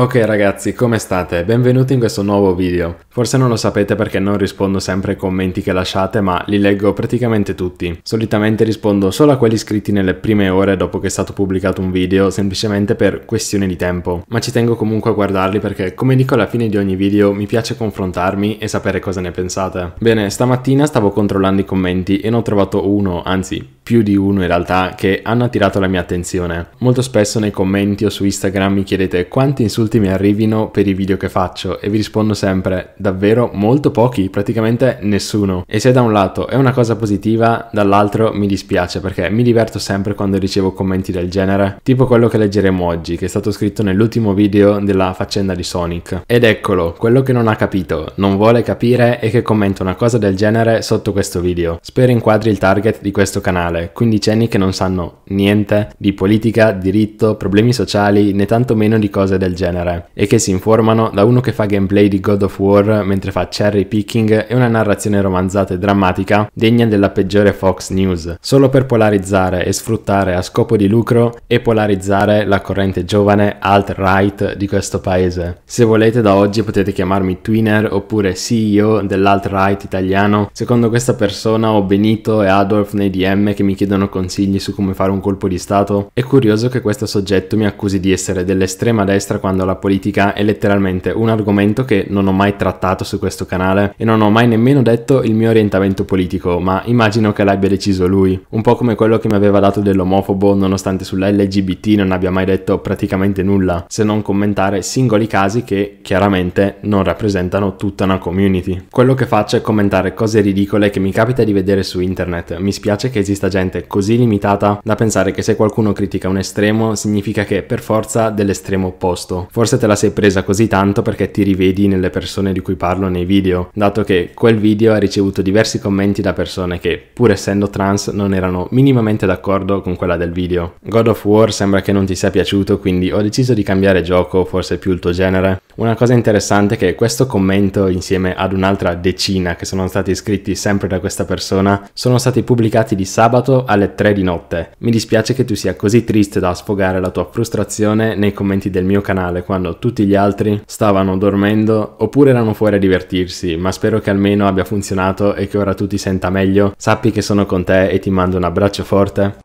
Ok ragazzi, come state? Benvenuti in questo nuovo video. Forse non lo sapete perché non rispondo sempre ai commenti che lasciate, ma li leggo praticamente tutti. Solitamente rispondo solo a quelli scritti nelle prime ore dopo che è stato pubblicato un video, semplicemente per questione di tempo. Ma ci tengo comunque a guardarli perché, come dico alla fine di ogni video, mi piace confrontarmi e sapere cosa ne pensate. Bene, stamattina stavo controllando i commenti e ne ho trovato uno, anzi più di uno in realtà, che hanno attirato la mia attenzione. Molto spesso nei commenti o su Instagram mi chiedete quanti insulti mi arrivino per i video che faccio e vi rispondo sempre davvero molto pochi, praticamente nessuno. E se da un lato è una cosa positiva, dall'altro mi dispiace perché mi diverto sempre quando ricevo commenti del genere, tipo quello che leggeremo oggi, che è stato scritto nell'ultimo video della faccenda di Sonic. Ed eccolo, quello che non ha capito, non vuole capire e che commenta una cosa del genere sotto questo video. Spero inquadri il target di questo canale parlare, quindicenni che non sanno niente di politica, diritto, problemi sociali, né tantomeno di cose del genere, e che si informano da uno che fa gameplay di God of War mentre fa cherry picking e una narrazione romanzata e drammatica degna della peggiore Fox News, solo per polarizzare e sfruttare a scopo di lucro e polarizzare la corrente giovane alt-right di questo paese. Se volete da oggi potete chiamarmi twinner oppure CEO dell'alt-right italiano, secondo questa persona ho Benito e Adolf nei DM che mi mi chiedono consigli su come fare un colpo di Stato? È curioso che questo soggetto mi accusi di essere dell'estrema destra quando la politica è letteralmente un argomento che non ho mai trattato su questo canale e non ho mai nemmeno detto il mio orientamento politico, ma immagino che l'abbia deciso lui. Un po' come quello che mi aveva dato dell'omofobo nonostante sulla LGBT non abbia mai detto praticamente nulla, se non commentare singoli casi che chiaramente non rappresentano tutta una community. Quello che faccio è commentare cose ridicole che mi capita di vedere su internet, mi spiace che esista già gente così limitata da pensare che se qualcuno critica un estremo significa che per forza dell'estremo opposto. Forse te la sei presa così tanto perché ti rivedi nelle persone di cui parlo nei video, dato che quel video ha ricevuto diversi commenti da persone che, pur essendo trans, non erano minimamente d'accordo con quella del video. God of War sembra che non ti sia piaciuto, quindi ho deciso di cambiare gioco, forse più il tuo genere. Una cosa interessante è che questo commento, insieme ad un'altra decina che sono stati scritti sempre da questa persona, sono stati pubblicati di sabato passato alle 3 di notte. Mi dispiace che tu sia così triste da sfogare la tua frustrazione nei commenti del mio canale quando tutti gli altri stavano dormendo oppure erano fuori a divertirsi, ma spero che almeno abbia funzionato e che ora tu ti senta meglio. Sappi che sono con te e ti mando un abbraccio forte.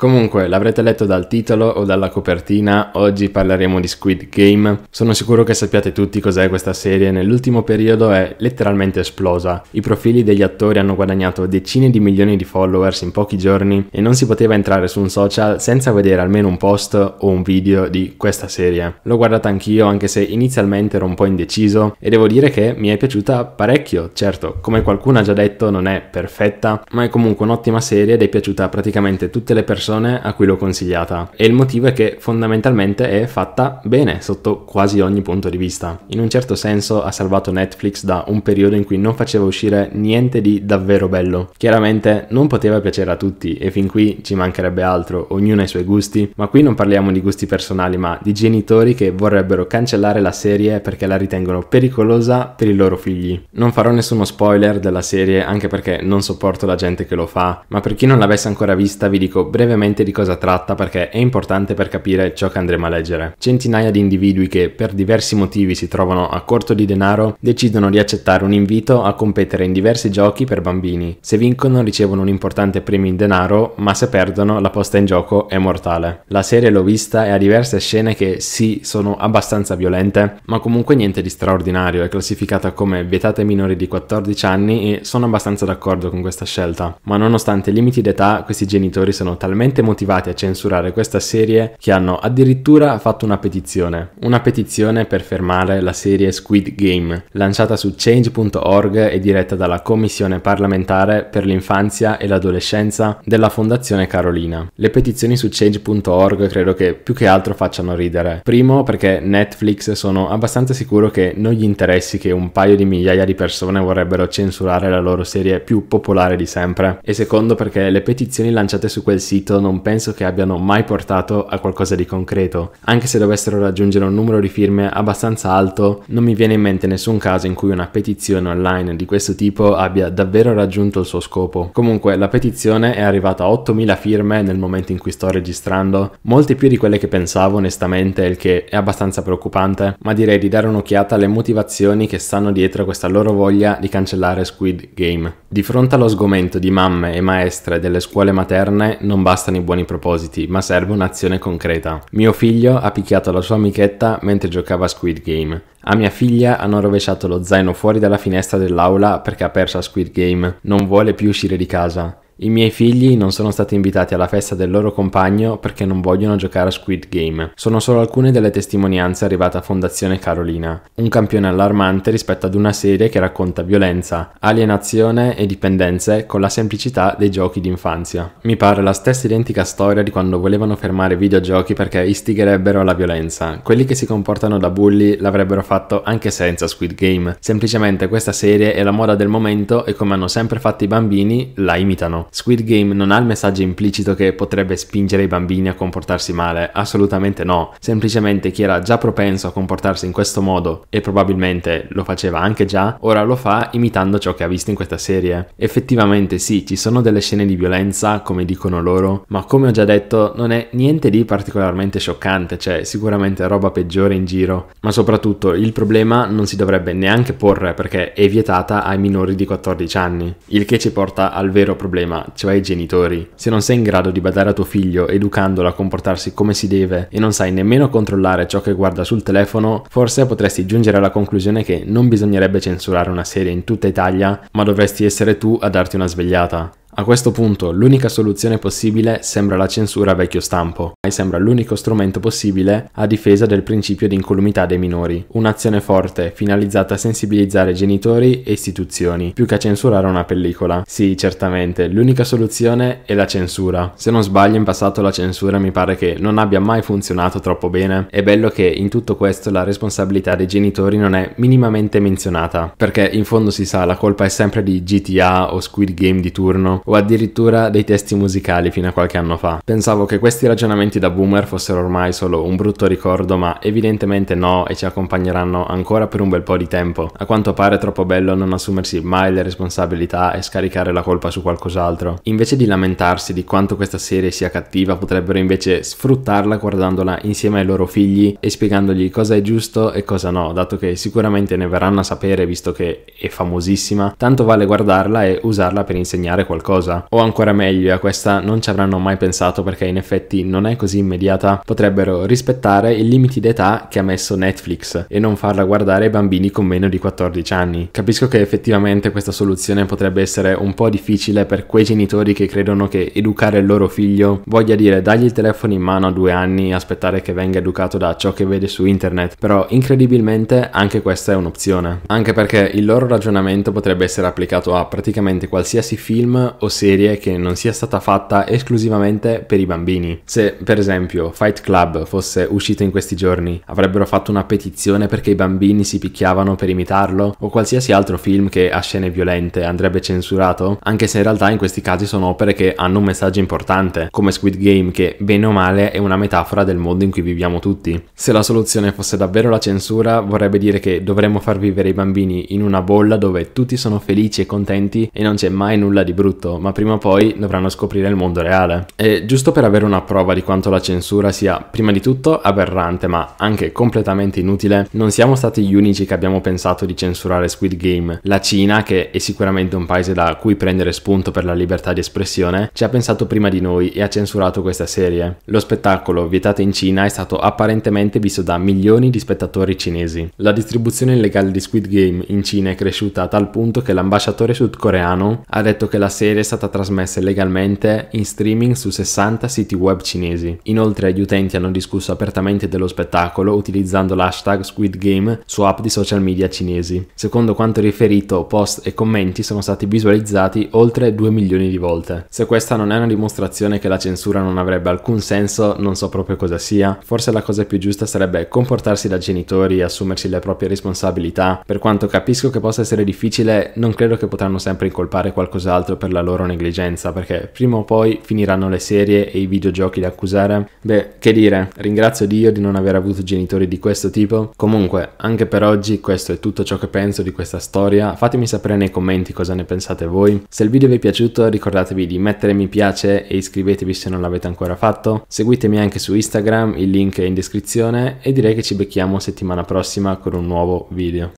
Comunque, l'avrete letto dal titolo o dalla copertina, oggi parleremo di Squid Game. Sono sicuro che sappiate tutti cos'è questa serie, nell'ultimo periodo è letteralmente esplosa. I profili degli attori hanno guadagnato decine di milioni di followers in pochi giorni e non si poteva entrare su un social senza vedere almeno un post o un video di questa serie. L'ho guardata anch'io anche se inizialmente ero un po' indeciso e devo dire che mi è piaciuta parecchio, certo, come qualcuno ha già detto non è perfetta, ma è comunque un'ottima serie ed è piaciuta a praticamente tutte le persone persone a cui l'ho consigliata e il motivo è che fondamentalmente è fatta bene sotto quasi ogni punto di vista. In un certo senso ha salvato Netflix da un periodo in cui non faceva uscire niente di davvero bello. Chiaramente non poteva piacere a tutti e fin qui ci mancherebbe altro, ognuno ha i suoi gusti, ma qui non parliamo di gusti personali ma di genitori che vorrebbero cancellare la serie perché la ritengono pericolosa per i loro figli. Non farò nessuno spoiler della serie anche perché non sopporto la gente che lo fa, ma per chi non l'avesse ancora vista vi dico brevemente brevemente di cosa tratta perché è importante per capire ciò che andremo a leggere. Centinaia di individui che per diversi motivi si trovano a corto di denaro decidono di accettare un invito a competere in diversi giochi per bambini. Se vincono ricevono un importante premio in denaro, ma se perdono la posta in gioco è mortale. La serie l'ho vista e ha diverse scene che sì sono abbastanza violente, ma comunque niente di straordinario, è classificata come vietata ai minori di 14 anni e sono abbastanza d'accordo con questa scelta. Ma nonostante i limiti d'età, questi genitori sono talmente talmente motivati a censurare questa serie che hanno addirittura fatto una petizione. Una petizione per fermare la serie Squid Game, lanciata su change.org e diretta dalla Commissione parlamentare per l'infanzia e l'adolescenza della Fondazione Carolina. Le petizioni su change.org credo che più che altro facciano ridere. Primo perché Netflix sono abbastanza sicuro che non gli interessi che un paio di migliaia di persone vorrebbero censurare la loro serie più popolare di sempre. E secondo perché le petizioni lanciate su quel sito non penso che abbiano mai portato a qualcosa di concreto. Anche se dovessero raggiungere un numero di firme abbastanza alto, non mi viene in mente nessun caso in cui una petizione online di questo tipo abbia davvero raggiunto il suo scopo. Comunque la petizione è arrivata a 8000 firme nel momento in cui sto registrando, molte più di quelle che pensavo onestamente, il che è abbastanza preoccupante, ma direi di dare un'occhiata alle motivazioni che stanno dietro questa loro voglia di cancellare Squid Game. Di fronte allo sgomento di mamme e maestre delle scuole materne non basta bastano i buoni propositi, ma serve un'azione concreta. Mio figlio ha picchiato la sua amichetta mentre giocava a Squid Game. A mia figlia hanno rovesciato lo zaino fuori dalla finestra dell'aula perché ha perso a Squid Game. Non vuole più uscire di casa. I miei figli non sono stati invitati alla festa del loro compagno perché non vogliono giocare a Squid Game. Sono solo alcune delle testimonianze arrivate a Fondazione Carolina, un campione allarmante rispetto ad una serie che racconta violenza, alienazione e dipendenze con la semplicità dei giochi d'infanzia. Mi pare la stessa identica storia di quando volevano fermare i videogiochi perché istigherebbero alla violenza. Quelli che si comportano da bulli l'avrebbero fatto anche senza Squid Game. Semplicemente questa serie è la moda del momento e come hanno sempre fatto i bambini, la imitano. Squid Game non ha il messaggio implicito che potrebbe spingere i bambini a comportarsi male, assolutamente no, semplicemente chi era già propenso a comportarsi in questo modo e probabilmente lo faceva anche già, ora lo fa imitando ciò che ha visto in questa serie. Effettivamente sì, ci sono delle scene di violenza, come dicono loro, ma come ho già detto non è niente di particolarmente scioccante, cioè sicuramente roba peggiore in giro, ma soprattutto il problema non si dovrebbe neanche porre perché è vietata ai minori di 14 anni, il che ci porta al vero problema cioè i genitori. Se non sei in grado di badare a tuo figlio educandolo a comportarsi come si deve e non sai nemmeno controllare ciò che guarda sul telefono, forse potresti giungere alla conclusione che non bisognerebbe censurare una serie in tutta Italia, ma dovresti essere tu a darti una svegliata. A questo punto l'unica soluzione possibile sembra la censura a vecchio stampo, e sembra l'unico strumento possibile a difesa del principio di incolumità dei minori, un'azione forte finalizzata a sensibilizzare genitori e istituzioni, più che a censurare una pellicola. Sì, certamente, l'unica soluzione è la censura. Se non sbaglio in passato la censura mi pare che non abbia mai funzionato troppo bene, è bello che in tutto questo la responsabilità dei genitori non è minimamente menzionata, perché in fondo si sa la colpa è sempre di GTA o Squid Game di turno o addirittura dei testi musicali fino a qualche anno fa. Pensavo che questi ragionamenti da boomer fossero ormai solo un brutto ricordo, ma evidentemente no e ci accompagneranno ancora per un bel po' di tempo. A quanto pare è troppo bello non assumersi mai le responsabilità e scaricare la colpa su qualcos'altro. Invece di lamentarsi di quanto questa serie sia cattiva, potrebbero invece sfruttarla guardandola insieme ai loro figli e spiegandogli cosa è giusto e cosa no, dato che sicuramente ne verranno a sapere visto che è famosissima, tanto vale guardarla e usarla per insegnare qualcosa qualcosa. O ancora meglio, a questa non ci avranno mai pensato perché in effetti non è così immediata, potrebbero rispettare i limiti d'età che ha messo Netflix e non farla guardare ai bambini con meno di 14 anni. Capisco che effettivamente questa soluzione potrebbe essere un po' difficile per quei genitori che credono che educare il loro figlio voglia dire dargli il telefono in mano a due anni e aspettare che venga educato da ciò che vede su internet, però incredibilmente anche questa è un'opzione. Anche perché il loro ragionamento potrebbe essere applicato a praticamente qualsiasi film o serie che non sia stata fatta esclusivamente per i bambini. Se, per esempio, Fight Club fosse uscito in questi giorni, avrebbero fatto una petizione perché i bambini si picchiavano per imitarlo? O qualsiasi altro film che ha scene violente andrebbe censurato? Anche se in realtà in questi casi sono opere che hanno un messaggio importante, come Squid Game che, bene o male, è una metafora del mondo in cui viviamo tutti. Se la soluzione fosse davvero la censura, vorrebbe dire che dovremmo far vivere i bambini in una bolla dove tutti sono felici e contenti e non c'è mai nulla di brutto fatto, ma prima o poi dovranno scoprire il mondo reale. E giusto per avere una prova di quanto la censura sia prima di tutto aberrante, ma anche completamente inutile, non siamo stati gli unici che abbiamo pensato di censurare Squid Game. La Cina, che è sicuramente un paese da cui prendere spunto per la libertà di espressione, ci ha pensato prima di noi e ha censurato questa serie. Lo spettacolo, vietato in Cina, è stato apparentemente visto da milioni di spettatori cinesi. La distribuzione illegale di Squid Game in Cina è cresciuta a tal punto che l'ambasciatore sudcoreano ha detto che la serie serie è stata trasmessa legalmente in streaming su 60 siti web cinesi. Inoltre gli utenti hanno discusso apertamente dello spettacolo utilizzando l'hashtag Squid Game su app di social media cinesi. Secondo quanto riferito, post e commenti sono stati visualizzati oltre 2 milioni di volte. Se questa non è una dimostrazione che la censura non avrebbe alcun senso, non so proprio cosa sia. Forse la cosa più giusta sarebbe comportarsi da genitori e assumersi le proprie responsabilità. Per quanto capisco che possa essere difficile, non credo che potranno sempre incolpare qualcos'altro per la loro loro negligenza, perché prima o poi finiranno le serie e i videogiochi da accusare. Beh, che dire, ringrazio Dio di non aver avuto genitori di questo tipo. Comunque, anche per oggi questo è tutto ciò che penso di questa storia. Fatemi sapere nei commenti cosa ne pensate voi. Se il video vi è piaciuto ricordatevi di mettere mi piace e iscrivetevi se non l'avete ancora fatto. Seguitemi anche su Instagram, il link è in descrizione e direi che ci becchiamo settimana prossima con un nuovo video.